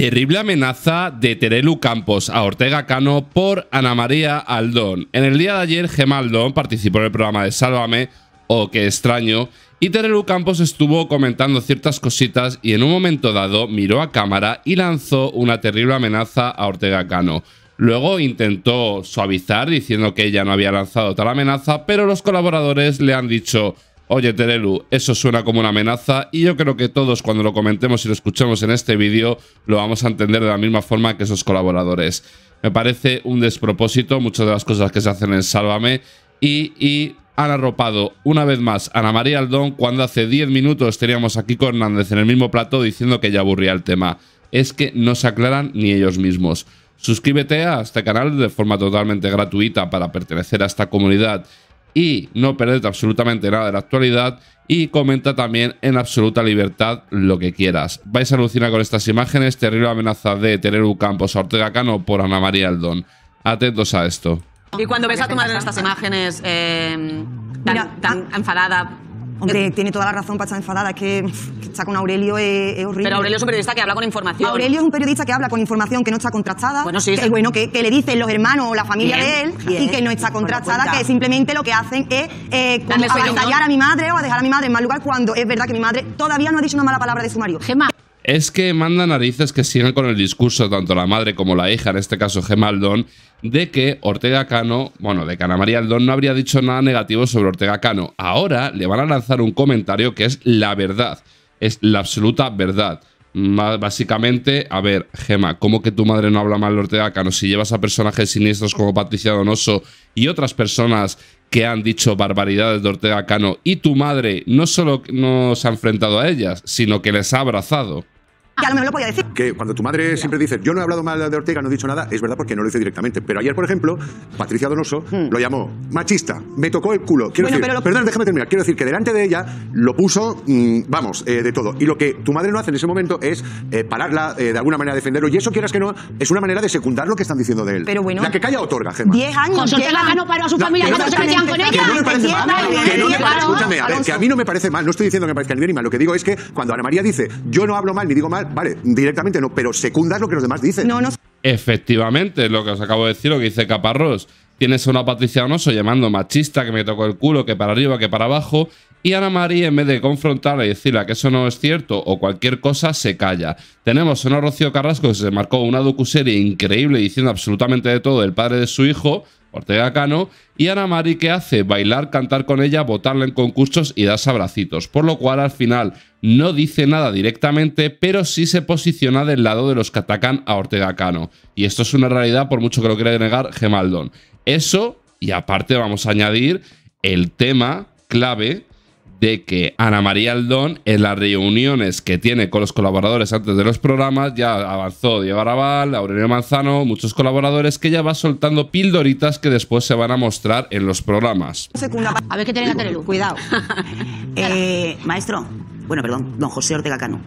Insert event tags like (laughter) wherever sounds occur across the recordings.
Terrible amenaza de Terelu Campos a Ortega Cano por Ana María Aldón. En el día de ayer, Aldón participó en el programa de Sálvame, o qué extraño, y Terelu Campos estuvo comentando ciertas cositas y en un momento dado miró a cámara y lanzó una terrible amenaza a Ortega Cano. Luego intentó suavizar diciendo que ella no había lanzado tal amenaza, pero los colaboradores le han dicho Oye, Terelu, eso suena como una amenaza y yo creo que todos cuando lo comentemos y lo escuchemos en este vídeo lo vamos a entender de la misma forma que esos colaboradores. Me parece un despropósito muchas de las cosas que se hacen en Sálvame y, han arropado una vez más a Ana María Aldón cuando hace 10 minutos teníamos aquí con Hernández en el mismo plato diciendo que ya aburría el tema. Es que no se aclaran ni ellos mismos. Suscríbete a este canal de forma totalmente gratuita para pertenecer a esta comunidad y no perderte absolutamente nada de la actualidad y comenta también en absoluta libertad lo que quieras. Vais a alucinar con estas imágenes, terrible amenaza de un Campos a Ortega Cano por Ana María Aldón. Atentos a esto. Y cuando ves a tu madre en estas imágenes eh, tan, Mira, tan enfadada Hombre, tiene toda la razón para estar enfadada, es que, estar está con Aurelio eh, es, horrible. Pero Aurelio es un periodista que habla con información. Aurelio es un periodista que habla con información que no está contrastada. Bueno, sí. Que, bueno, que, le dicen los hermanos o la familia de él y que no está pues contrastada, que simplemente lo que hacen es eh, a mi madre o a dejar a mi madre en mal lugar cuando es verdad que mi madre todavía no ha dicho una mala palabra de su marido. Gemma es que manda narices que sigan con el discurso, tanto la madre como la hija, en este caso Aldón, de que Ortega Cano, bueno, de que Ana María Aldón no habría dicho nada negativo sobre Ortega Cano. Ahora le van a lanzar un comentario que es la verdad, es la absoluta verdad. básicamente, a ver, Gemma, ¿cómo que tu madre no habla mal de Ortega Cano? Si llevas a personajes siniestros como Patricia Donoso y otras personas que han dicho barbaridades de Ortega Cano y tu madre no solo no se ha enfrentado a ellas, sino que les ha abrazado que decir. Que cuando tu madre siempre dice, yo no he hablado mal de Ortega, no he dicho nada, es verdad porque no lo hice directamente. Pero ayer, por ejemplo, Patricia Donoso hmm. lo llamó machista, me tocó el culo. Quiero decir, perdón, déjame terminar. Quiero decir que delante de ella lo puso, mm, vamos, eh, de todo. Y lo que tu madre no hace en ese momento es eh, pararla, eh, de alguna manera defenderlo. Y eso, quieras que no, es una manera de secundar lo que están diciendo de él. La que calla otorga, Gemma. Diez años. Con Ortega no paró a su familia cuando se metían con ella a mí no me parece mal, no estoy diciendo que me parezca ni bien ni mal, lo que digo es que cuando Ana María dice, yo no hablo mal ni digo mal, vale, directamente no, pero secundas lo que los demás dicen. No, no. Efectivamente, lo que os acabo de decir, lo que dice Caparrós. Tienes a una Patricia Donoso llamando machista, que me tocó el culo, que para arriba, que para abajo. Y Ana María, en vez de confrontarla y decirle que eso no es cierto o cualquier cosa, se calla. Tenemos a una Rocío Carrasco que se marcó una docuserie increíble diciendo absolutamente de todo del padre de su hijo, Ortega Cano. Y Ana María que hace bailar, cantar con ella, votarla en concursos y dar abracitos. Por lo cual, al final, no dice nada directamente, pero sí se posiciona del lado de los que atacan a Ortega Cano. Y esto es una realidad, por mucho que lo quiera negar Gemaldón. Eso, y aparte vamos a añadir el tema clave de que Ana María Aldón en las reuniones que tiene con los colaboradores antes de los programas ya avanzó Diego Arabal, Aurelio Manzano, muchos colaboradores que ya va soltando pildoritas que después se van a mostrar en los programas. A ver qué tiene el cuidado. (laughs) Eh, maestro, bueno, perdón, don José Ortega Cano.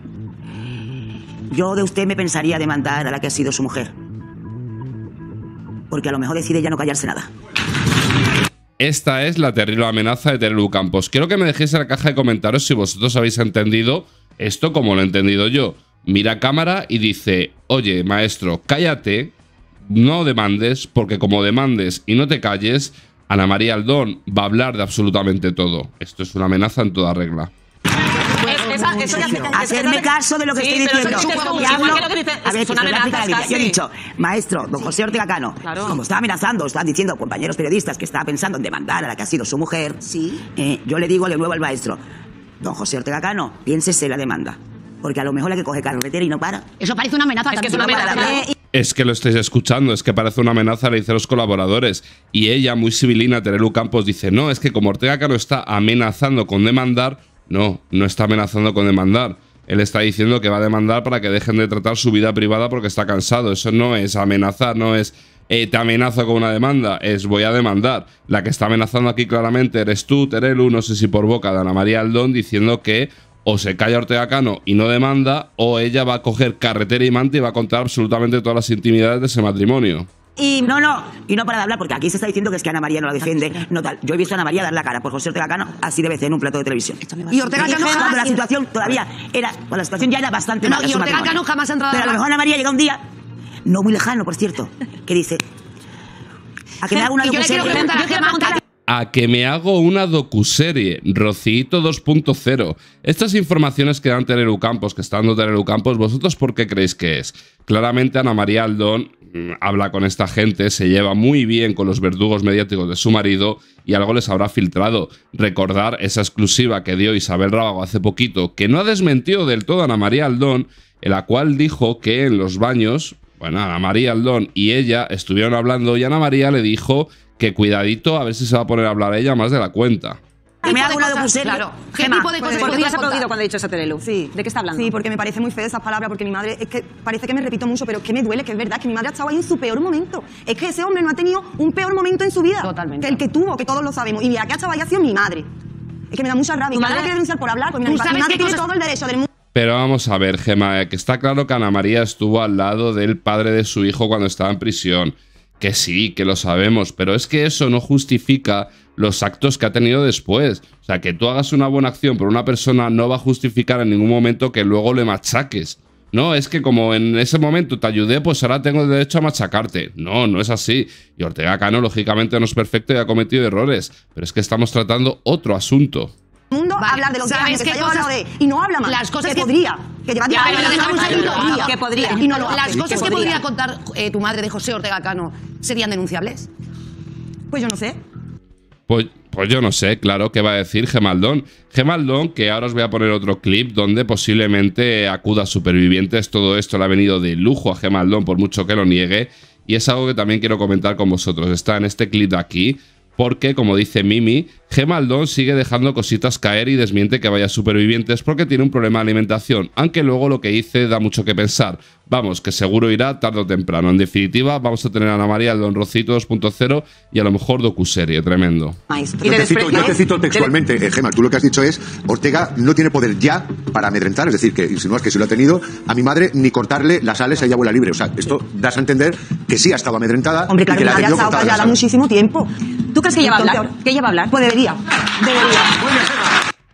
Yo de usted me pensaría demandar a la que ha sido su mujer porque a lo mejor decide ya no callarse nada. Esta es la terrible amenaza de Terelu Campos. Quiero que me dejéis en la caja de comentarios si vosotros habéis entendido esto como lo he entendido yo. Mira cámara y dice, oye, maestro, cállate, no demandes, porque como demandes y no te calles, Ana María Aldón va a hablar de absolutamente todo. Esto es una amenaza en toda regla. Hacerme caso de lo que estoy diciendo. hablo, que Yo he dicho, maestro, don José Ortega Cano, como está amenazando, están diciendo compañeros periodistas que está pensando en demandar a la que ha sido su mujer, sí. Eh, yo le digo de nuevo al maestro, don José Ortega Cano, piénsese la demanda. Porque a lo mejor la que coge carretera y no para. Eso parece una amenaza. Es que Es que lo estáis escuchando, es que parece una amenaza, le dicen los colaboradores. Y ella, muy civilina, Terelu Campos, dice, no, es que como Ortega Cano está amenazando con demandar, no, no está amenazando con demandar. Él está diciendo que va a demandar para que dejen de tratar su vida privada porque está cansado. Eso no es amenazar, no es eh, te amenazo con una demanda, es voy a demandar. La que está amenazando aquí claramente eres tú, Terelu, no sé si por boca de Ana María Aldón, diciendo que o se calla Ortega Cano y no demanda, o ella va a coger carretera y mante y va a contar absolutamente todas las intimidades de ese matrimonio. Y no, no, y no para de hablar, porque aquí se está diciendo que es que Ana María no la defiende. No tal. Yo he visto a Ana María dar la cara por José Ortega Cano así de veces en un plato de televisión. Y Ortega Cano cuando la situación todavía era, cuando la situación ya era bastante mala, jamás entrado Pero a lo mejor Ana María llega un día, no muy lejano, por cierto, que dice a que me haga una docuserie. A que me hago una docuserie, Rocito 2.0. Estas informaciones que dan Terelu Campos, que están dando Terelu Campos, ¿vosotros por qué creéis que es? Claramente Ana María Aldón Mm, habla con esta gente, se lleva muy bien con los verdugos mediáticos de su marido y algo les habrá filtrado. Recordar esa exclusiva que dio Isabel Rábago hace poquito, que no ha desmentido del todo a Ana María Aldón, en la cual dijo que en los baños, bueno, Ana María Aldón y ella estuvieron hablando y Ana María le dijo que cuidadito a ver si se va a poner a hablar ella más de la cuenta me ha hablado pulsera. Claro. ¿Qué Gemma, tipo de cosas ¿Por qué has aplaudido cuando he dicho esa telelu. Sí. ¿De qué está hablando? Sí, porque me parece muy fea esas palabras, porque mi madre, es que parece que me repito mucho, pero que me duele, que es verdad, que mi madre ha estado ahí en su peor momento. Es que ese hombre no ha tenido un peor momento en su vida. Totalmente. Que el que tuvo, que todos lo sabemos. Y mira, que ha estado ahí ha sido mi madre. Es que me da mucha rabia. Mi madre quiere denunciar por hablar, porque mi madre tiene todo el derecho del mundo. Pero vamos a ver, Gema, eh, que está claro que Ana María estuvo al lado del padre de su hijo cuando estaba en prisión que sí, que lo sabemos, pero es que eso no justifica los actos que ha tenido después. O sea, que tú hagas una buena acción por una persona no va a justificar en ningún momento que luego le machaques. No, es que como en ese momento te ayudé, pues ahora tengo derecho a machacarte. No, no es así. Y Ortega Cano, lógicamente, no es perfecto y ha cometido errores. Pero es que estamos tratando otro asunto de y no habla más. Las cosas que, podría. Que las cosas que podría contar eh, tu madre de José Ortega Cano serían denunciables. Pues yo no sé. Pues, pues, yo no sé, claro, qué va a decir Gemaldón. Gemaldón, que ahora os voy a poner otro clip donde posiblemente acuda a supervivientes. Todo esto le ha venido de lujo a Gemaldón, por mucho que lo niegue. Y es algo que también quiero comentar con vosotros. Está en este clip de aquí, porque, como dice Mimi, Gemaldón sigue dejando cositas caer y desmiente que vaya supervivientes porque tiene un problema de alimentación, aunque luego lo que dice da mucho que pensar. Vamos, que seguro irá tarde o temprano. En definitiva, vamos a tener a Ana María el Don Rocito 2.0 y a lo mejor docuserie, tremendo. Yo te, cito, ¿eh? textualmente, eh, tú lo que has dicho es, Ortega no tiene poder ya para amedrentar, es decir, que es que si lo ha tenido, a mi madre ni cortarle las sales a ella vuela libre. O sea, esto das a entender que sí ha estado amedrentada. Hombre, y que la ha, estado callada muchísimo tiempo. ¿Tú crees que ella va a hablar? ¿Que ella va a hablar? Pues debería.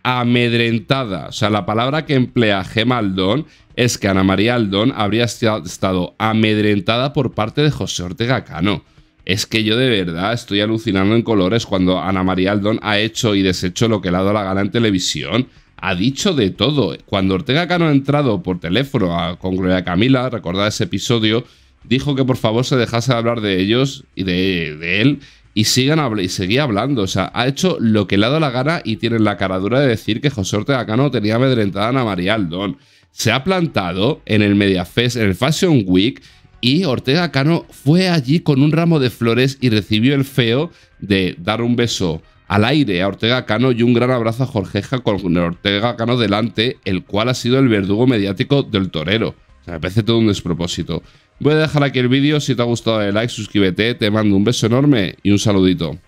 Amedrentada. O sea, la palabra que emplea Gemaldón es que Ana María Aldón habría estado amedrentada por parte de José Ortega Cano. Es que yo de verdad estoy alucinando en colores cuando Ana María Aldón ha hecho y deshecho lo que le ha dado la gana en televisión. Ha dicho de todo. Cuando Ortega Cano ha entrado por teléfono a, con Gloria Camila, recordad ese episodio, dijo que por favor se dejase de hablar de ellos y de él y sigan y seguía hablando. O sea, ha hecho lo que le ha dado la gana y tienen la cara dura de decir que José Ortega Cano tenía amedrentada a Ana María Aldón. Se ha plantado en el Mediafest, en el Fashion Week, y Ortega Cano fue allí con un ramo de flores y recibió el feo de dar un beso al aire a Ortega Cano y un gran abrazo a Jorgeja con Ortega Cano delante, el cual ha sido el verdugo mediático del torero. Me parece todo un despropósito. Voy a dejar aquí el vídeo. Si te ha gustado, dale like, suscríbete. Te mando un beso enorme y un saludito.